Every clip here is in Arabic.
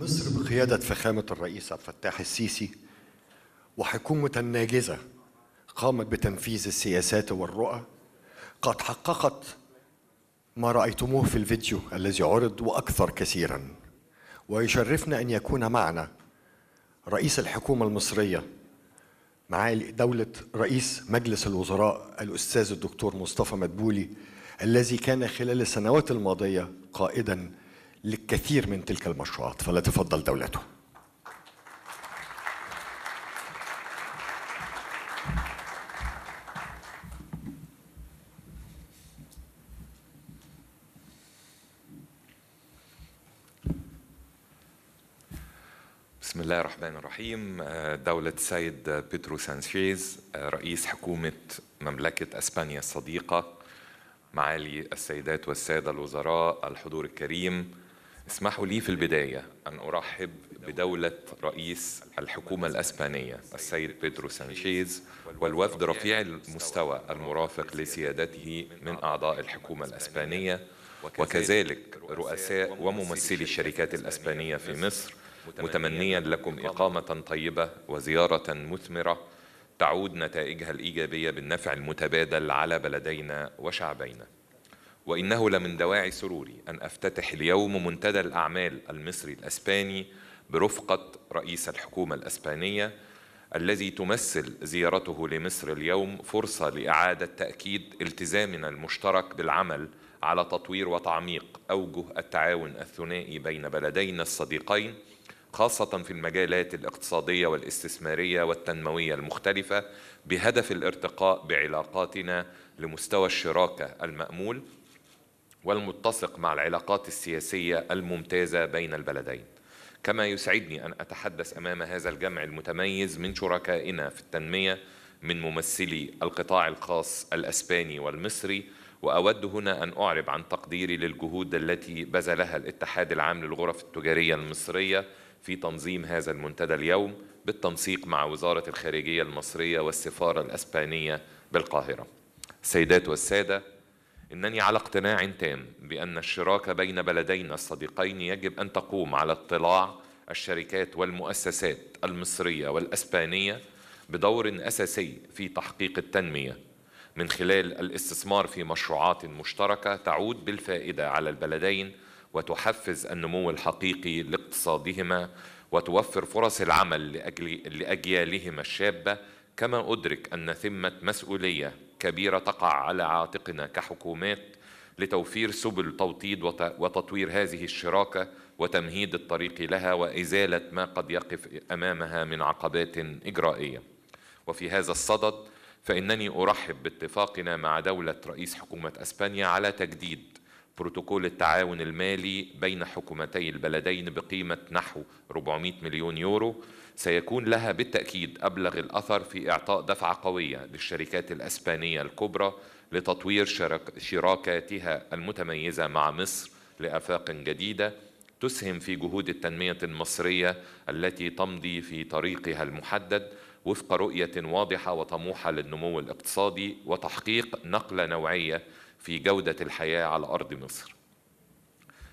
مصر بقيادة فخامة الرئيس عبد الفتاح السيسي وحكومة ناجزة قامت بتنفيذ السياسات والرؤى قد حققت ما رأيتموه في الفيديو الذي عرض وأكثر كثيرا ويشرفنا أن يكون معنا رئيس الحكومة المصرية معالي دولة رئيس مجلس الوزراء الأستاذ الدكتور مصطفى مدبولي الذي كان خلال السنوات الماضية قائدا للكثير من تلك المشروعات فلا تفضل دولته بسم الله الرحمن الرحيم آه، دولة السيد بيترو سانشيز آه، رئيس حكومة مملكة أسبانيا الصديقة معالي السيدات والسادة الوزراء الحضور الكريم اسمحوا لي في البداية أن أرحب بدولة رئيس الحكومة الأسبانية السيد بيدرو سانشيز والوفد رفيع المستوى المرافق لسيادته من أعضاء الحكومة الأسبانية وكذلك رؤساء وممثلي الشركات الأسبانية في مصر متمنيا لكم إقامة طيبة وزيارة مثمرة تعود نتائجها الإيجابية بالنفع المتبادل على بلدينا وشعبينا وإنه لمن دواعي سروري أن أفتتح اليوم منتدى الأعمال المصري الأسباني برفقة رئيس الحكومة الأسبانية الذي تمثل زيارته لمصر اليوم فرصة لإعادة تأكيد التزامنا المشترك بالعمل على تطوير وتعميق أوجه التعاون الثنائي بين بلدينا الصديقين خاصة في المجالات الاقتصادية والاستثمارية والتنموية المختلفة بهدف الارتقاء بعلاقاتنا لمستوى الشراكة المأمول والمتسق مع العلاقات السياسية الممتازة بين البلدين كما يسعدني أن أتحدث أمام هذا الجمع المتميز من شركائنا في التنمية من ممثلي القطاع الخاص الأسباني والمصري وأود هنا أن أعرب عن تقديري للجهود التي بذلها الاتحاد العام للغرف التجارية المصرية في تنظيم هذا المنتدى اليوم بالتنسيق مع وزارة الخارجية المصرية والسفارة الأسبانية بالقاهرة. السيدات والسادة انني على اقتناع تام بان الشراكه بين بلدينا الصديقين يجب ان تقوم على اطلاع الشركات والمؤسسات المصريه والاسبانيه بدور اساسي في تحقيق التنميه من خلال الاستثمار في مشروعات مشتركه تعود بالفائده على البلدين وتحفز النمو الحقيقي لاقتصادهما وتوفر فرص العمل لأجل لاجيالهما الشابه كما ادرك ان ثمه مسؤوليه كبيرة تقع على عاتقنا كحكومات لتوفير سبل توطيد وتطوير هذه الشراكة وتمهيد الطريق لها وإزالة ما قد يقف أمامها من عقبات إجرائية وفي هذا الصدد فإنني أرحب باتفاقنا مع دولة رئيس حكومة أسبانيا على تجديد بروتوكول التعاون المالي بين حكومتي البلدين بقيمة نحو 400 مليون يورو سيكون لها بالتأكيد أبلغ الأثر في إعطاء دفعة قوية للشركات الأسبانية الكبرى لتطوير شراكاتها المتميزة مع مصر لآفاق جديدة تسهم في جهود التنمية المصرية التي تمضي في طريقها المحدد وفق رؤية واضحة وطموحة للنمو الاقتصادي وتحقيق نقلة نوعية في جودة الحياة على أرض مصر.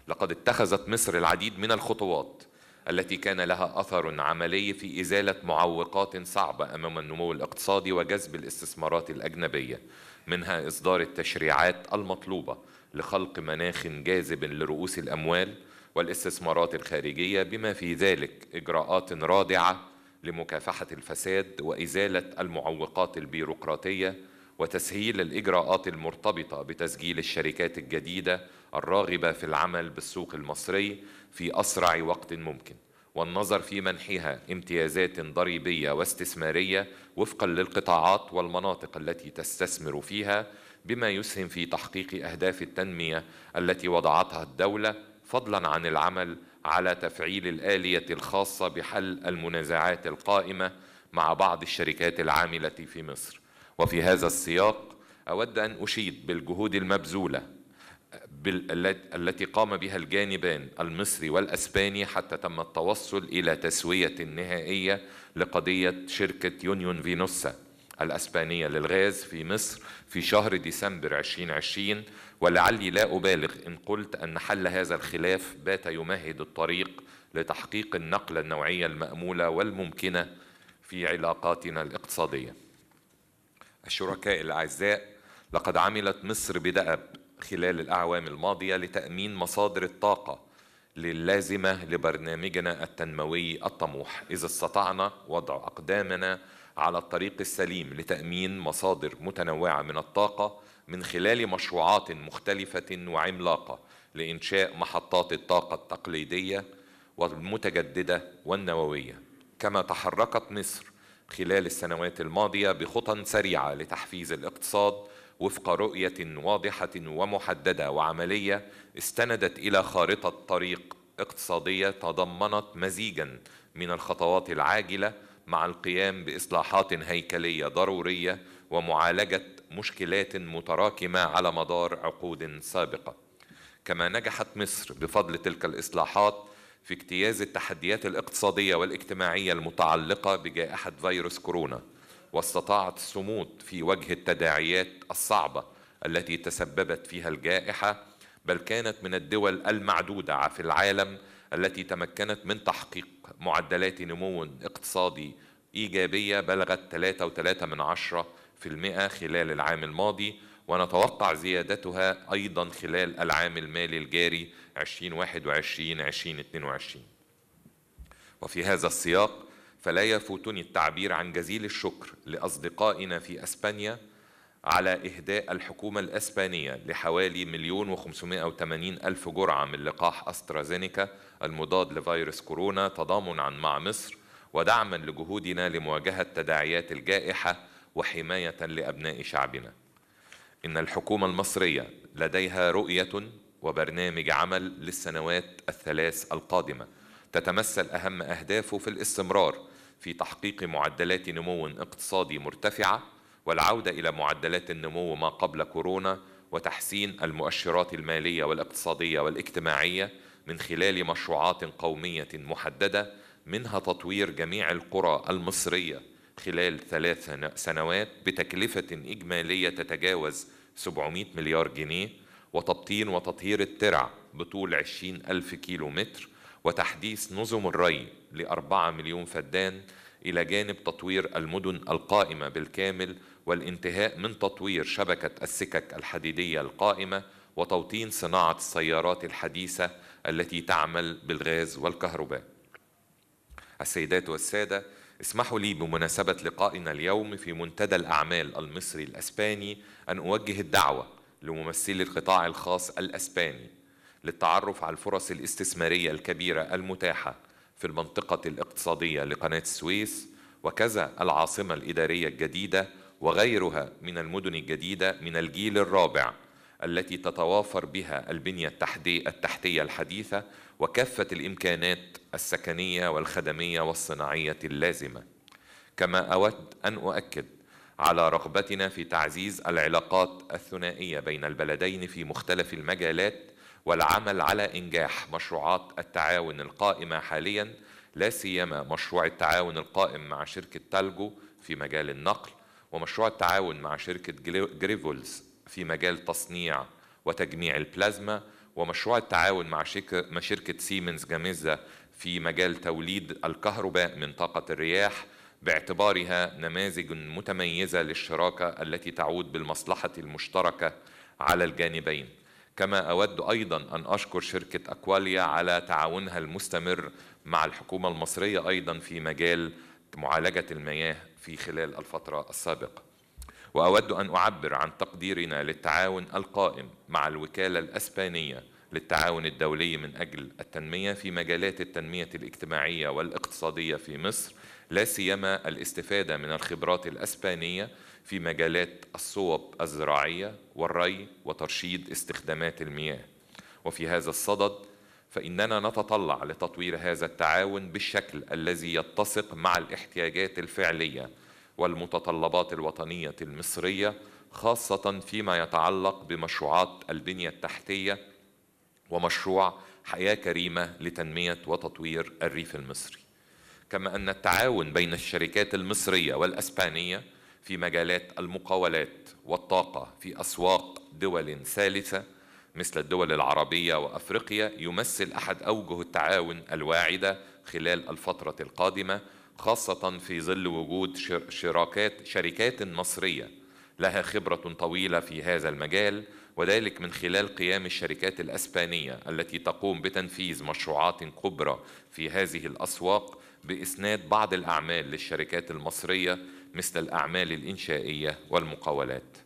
لقد اتخذت مصر العديد من الخطوات التي كان لها أثر عملي في إزالة معوقات صعبة أمام النمو الاقتصادي وجذب الاستثمارات الأجنبية منها إصدار التشريعات المطلوبة لخلق مناخ جاذب لرؤوس الأموال والاستثمارات الخارجية بما في ذلك إجراءات رادعة لمكافحة الفساد وإزالة المعوقات البيروقراطية وتسهيل الإجراءات المرتبطة بتسجيل الشركات الجديدة الراغبة في العمل بالسوق المصري في أسرع وقت ممكن والنظر في منحها امتيازات ضريبية واستثمارية وفقا للقطاعات والمناطق التي تستثمر فيها بما يسهم في تحقيق أهداف التنمية التي وضعتها الدولة فضلا عن العمل على تفعيل الآلية الخاصة بحل المنازعات القائمة مع بعض الشركات العاملة في مصر وفي هذا السياق أود أن أشيد بالجهود المبذولة التي قام بها الجانبان المصري والاسباني حتى تم التوصل الى تسويه نهائيه لقضيه شركه يونيون فينوسا الاسبانيه للغاز في مصر في شهر ديسمبر 2020 ولعلي لا ابالغ ان قلت ان حل هذا الخلاف بات يمهد الطريق لتحقيق النقله النوعيه الماموله والممكنه في علاقاتنا الاقتصاديه. الشركاء الاعزاء لقد عملت مصر بدأب خلال الأعوام الماضية لتأمين مصادر الطاقة اللازمه لبرنامجنا التنموي الطموح إذا استطعنا وضع أقدامنا على الطريق السليم لتأمين مصادر متنوعة من الطاقة من خلال مشروعات مختلفة وعملاقة لإنشاء محطات الطاقة التقليدية والمتجددة والنووية كما تحركت مصر خلال السنوات الماضية بخطى سريعة لتحفيز الاقتصاد وفق رؤية واضحة ومحددة وعملية استندت إلى خارطة طريق اقتصادية تضمنت مزيجا من الخطوات العاجلة مع القيام بإصلاحات هيكلية ضرورية ومعالجة مشكلات متراكمة على مدار عقود سابقة. كما نجحت مصر بفضل تلك الإصلاحات في اجتياز التحديات الاقتصادية والاجتماعية المتعلقة بجائحة فيروس كورونا واستطاعت الصمود في وجه التداعيات الصعبه التي تسببت فيها الجائحه بل كانت من الدول المعدوده في العالم التي تمكنت من تحقيق معدلات نمو اقتصادي إيجابية بلغت 3.3 من عشرة في المئة خلال العام الماضي ونتوقع زيادتها أيضا خلال العام المالي الجاري 2021-2022 وفي هذا السياق فلا يفوتني التعبير عن جزيل الشكر لأصدقائنا في أسبانيا على إهداء الحكومة الأسبانية لحوالي مليون وخمسمائة وثمانين ألف جرعة من لقاح أسترازينيكا المضاد لفيروس كورونا تضامنا مع مصر ودعما لجهودنا لمواجهة تداعيات الجائحة وحماية لأبناء شعبنا إن الحكومة المصرية لديها رؤية وبرنامج عمل للسنوات الثلاث القادمة تتمثل أهم أهدافه في الاستمرار في تحقيق معدلات نمو اقتصادي مرتفعة والعودة إلى معدلات النمو ما قبل كورونا وتحسين المؤشرات المالية والاقتصادية والاجتماعية من خلال مشروعات قومية محددة منها تطوير جميع القرى المصرية خلال ثلاث سنوات بتكلفة إجمالية تتجاوز 700 مليار جنيه وتبطين وتطهير الترع بطول 20 ألف كيلو متر وتحديث نظم الري لأربعة مليون فدان إلى جانب تطوير المدن القائمة بالكامل والانتهاء من تطوير شبكة السكك الحديدية القائمة وتوطين صناعة السيارات الحديثة التي تعمل بالغاز والكهرباء. السيدات والسادة، اسمحوا لي بمناسبة لقائنا اليوم في منتدى الأعمال المصري الأسباني أن أوجه الدعوة لممثلي القطاع الخاص الأسباني للتعرف على الفرص الاستثمارية الكبيرة المتاحة في المنطقة الاقتصادية لقناة السويس وكذا العاصمة الإدارية الجديدة وغيرها من المدن الجديدة من الجيل الرابع التي تتوافر بها البنية التحتية الحديثة وكافة الإمكانات السكنية والخدمية والصناعية اللازمة كما أود أن أؤكد على رغبتنا في تعزيز العلاقات الثنائية بين البلدين في مختلف المجالات والعمل على إنجاح مشروعات التعاون القائمة حاليا لا سيما مشروع التعاون القائم مع شركة تالجو في مجال النقل ومشروع التعاون مع شركة جريفولز في مجال تصنيع وتجميع البلازما ومشروع التعاون مع شركة سيمنز جاميزا في مجال توليد الكهرباء من طاقة الرياح باعتبارها نماذج متميزة للشراكة التي تعود بالمصلحة المشتركة على الجانبين كما أود أيضا أن أشكر شركة أكواليا على تعاونها المستمر مع الحكومة المصرية أيضا في مجال معالجة المياه في خلال الفترة السابقة وأود أن أعبر عن تقديرنا للتعاون القائم مع الوكالة الأسبانية للتعاون الدولي من أجل التنمية في مجالات التنمية الاجتماعية والاقتصادية في مصر لا سيما الاستفادة من الخبرات الأسبانية في مجالات الصوب الزراعية والري وترشيد استخدامات المياه وفي هذا الصدد فإننا نتطلع لتطوير هذا التعاون بالشكل الذي يتسق مع الاحتياجات الفعلية والمتطلبات الوطنية المصرية خاصة فيما يتعلق بمشروعات البنية التحتية ومشروع حياة كريمة لتنمية وتطوير الريف المصري كما أن التعاون بين الشركات المصرية والأسبانية في مجالات المقاولات والطاقة في أسواق دول ثالثة مثل الدول العربية وأفريقيا يمثل أحد أوجه التعاون الواعدة خلال الفترة القادمة خاصة في ظل وجود شراكات شركات مصرية لها خبرة طويلة في هذا المجال وذلك من خلال قيام الشركات الاسبانيه التي تقوم بتنفيذ مشروعات كبرى في هذه الاسواق باسناد بعض الاعمال للشركات المصريه مثل الاعمال الانشائيه والمقاولات.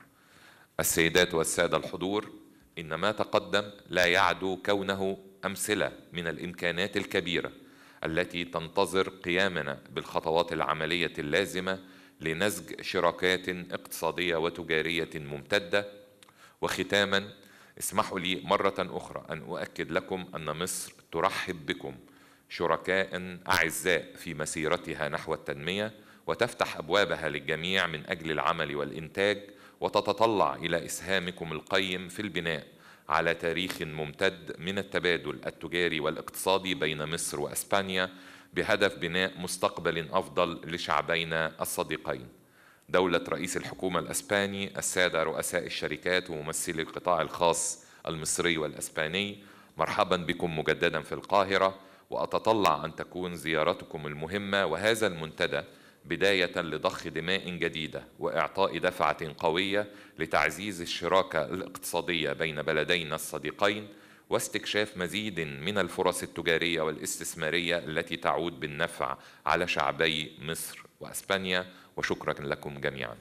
السيدات والساده الحضور ان ما تقدم لا يعدو كونه امثله من الامكانات الكبيره التي تنتظر قيامنا بالخطوات العمليه اللازمه لنسج شراكات اقتصاديه وتجاريه ممتده وختاما اسمحوا لي مرة أخرى أن أؤكد لكم أن مصر ترحب بكم شركاء أعزاء في مسيرتها نحو التنمية وتفتح أبوابها للجميع من أجل العمل والإنتاج وتتطلع إلى إسهامكم القيم في البناء على تاريخ ممتد من التبادل التجاري والاقتصادي بين مصر واسبانيا بهدف بناء مستقبل افضل لشعبينا الصديقين دولة رئيس الحكومة الأسباني السادة رؤساء الشركات وممثلي القطاع الخاص المصري والأسباني مرحبا بكم مجددا في القاهرة وأتطلع أن تكون زيارتكم المهمة وهذا المنتدى بداية لضخ دماء جديدة وإعطاء دفعة قوية لتعزيز الشراكة الاقتصادية بين بلدينا الصديقين واستكشاف مزيد من الفرص التجارية والاستثمارية التي تعود بالنفع على شعبي مصر وأسبانيا وشكرا لكم جميعا